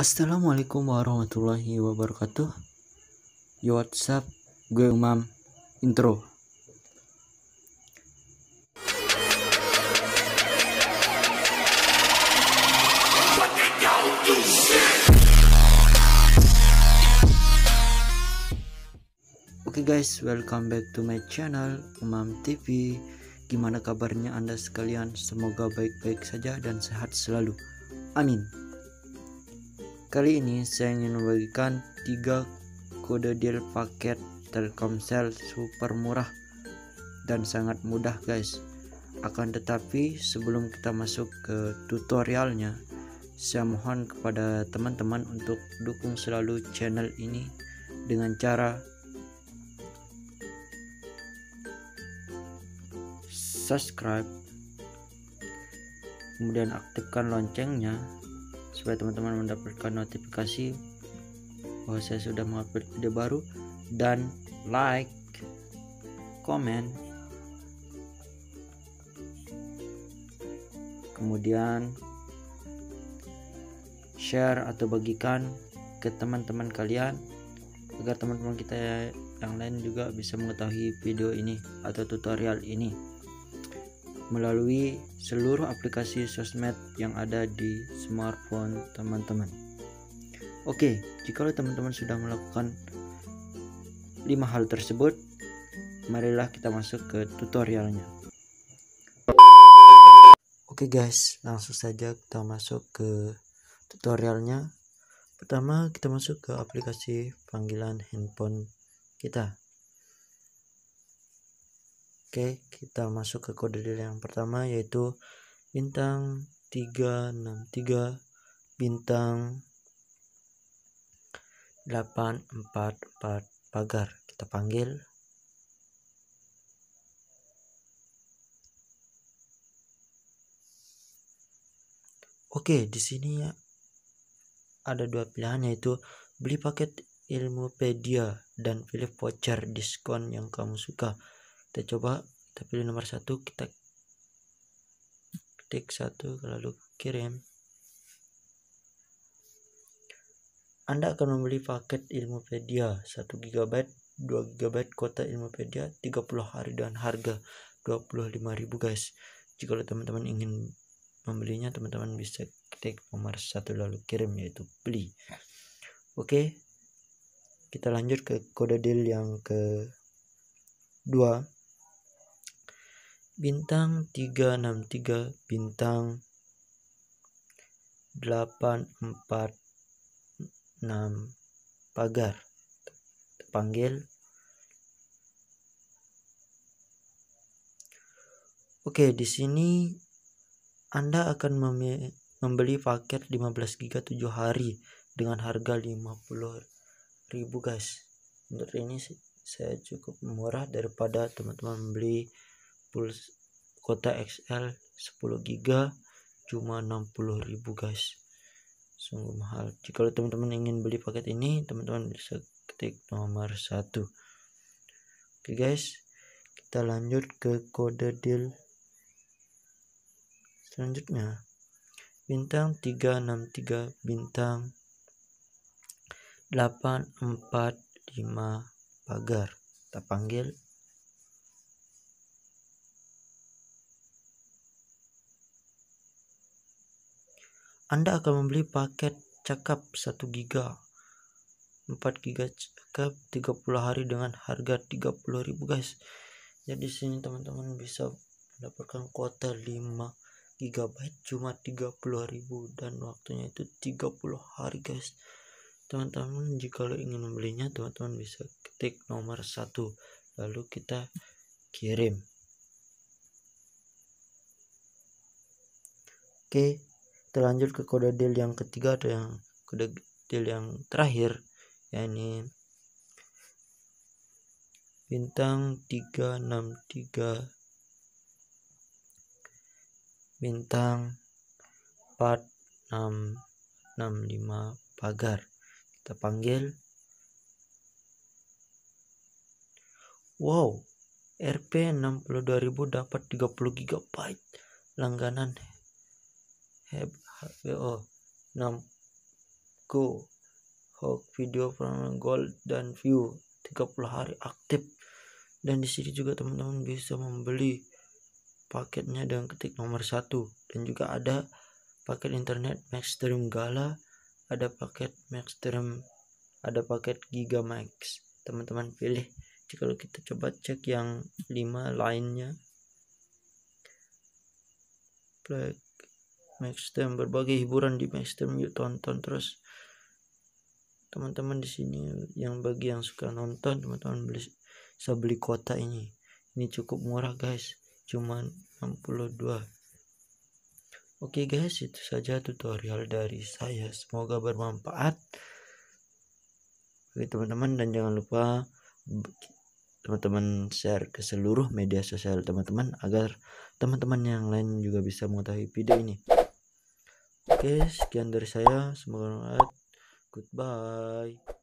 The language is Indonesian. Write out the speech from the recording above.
Assalamualaikum warahmatullahi wabarakatuh Yo what's up Gue Umam Intro Oke guys, welcome back to my channel Umam TV. Gimana kabarnya Anda sekalian? Semoga baik-baik saja dan sehat selalu. Amin. Kali ini saya ingin membagikan 3 kode deal paket Telkomsel super murah dan sangat mudah guys. Akan tetapi sebelum kita masuk ke tutorialnya, saya mohon kepada teman-teman untuk dukung selalu channel ini dengan cara subscribe kemudian aktifkan loncengnya supaya teman-teman mendapatkan notifikasi bahwa saya sudah mengupload video baru dan like, komen, kemudian share atau bagikan ke teman-teman kalian agar teman-teman kita yang lain juga bisa mengetahui video ini atau tutorial ini melalui seluruh aplikasi sosmed yang ada di smartphone teman-teman. Oke, jika teman-teman sudah melakukan lima hal tersebut, marilah kita masuk ke tutorialnya. Oke guys, langsung saja kita masuk ke tutorialnya. Pertama, kita masuk ke aplikasi panggilan handphone kita. Oke, kita masuk ke kode deal yang pertama yaitu bintang 363 bintang 844 pagar. Kita panggil. Oke, di sini ya ada dua pilihan yaitu beli paket ilmu pedia dan pilih voucher diskon yang kamu suka kita coba kita pilih nomor satu kita ketik satu lalu kirim Anda akan membeli paket Ilmupedia 1 GB 2 GB kuota Ilmupedia 30 hari dan harga 25.000 guys jika teman-teman ingin membelinya teman-teman bisa ketik nomor satu lalu kirim yaitu beli oke kita lanjut ke kode deal yang ke dua bintang 363 bintang 846 pagar terpanggil Oke, di sini Anda akan membeli paket 15 GB 7 hari dengan harga 50.000 guys. Untuk ini saya cukup murah daripada teman-teman membeli pulsa kota XL 10 giga cuma 60.000 guys sungguh mahal jika teman-teman ingin beli paket ini teman-teman bisa ketik nomor 1 oke guys kita lanjut ke kode deal selanjutnya bintang 363 bintang 845 pagar kita panggil Anda akan membeli paket cakap 1 giga 4 giga cakap 30 hari dengan harga 30 ribu guys jadi sini teman-teman bisa mendapatkan kuota 5 GB cuma 30 ribu dan waktunya itu 30 hari guys teman-teman jika lo ingin membelinya teman-teman bisa ketik nomor satu lalu kita kirim oke okay terlanjut ke kode deal yang ketiga atau yang kode deal yang terakhir yakni bintang 363 bintang 4665 pagar kita panggil wow RP 62.000 dapat 30 GB langganan 6 Go hook video pernah gold dan view 30 hari aktif dan di sini juga teman-teman bisa membeli paketnya dengan ketik nomor satu dan juga ada paket internet Maxstream Gala ada paket max Maxstream ada paket Gigamax teman-teman pilih jika kita coba cek yang lima lainnya Black Max berbagai hiburan di Max yuk tonton terus teman-teman di sini yang bagi yang suka nonton teman-teman beli bisa beli kuota ini ini cukup murah guys cuman 62 Oke okay guys itu saja tutorial dari saya semoga bermanfaat bagi teman-teman dan jangan lupa teman-teman share ke seluruh media sosial teman-teman agar teman-teman yang lain juga bisa mengetahui video ini. Oke, sekian dari saya. Semoga bermanfaat. Goodbye.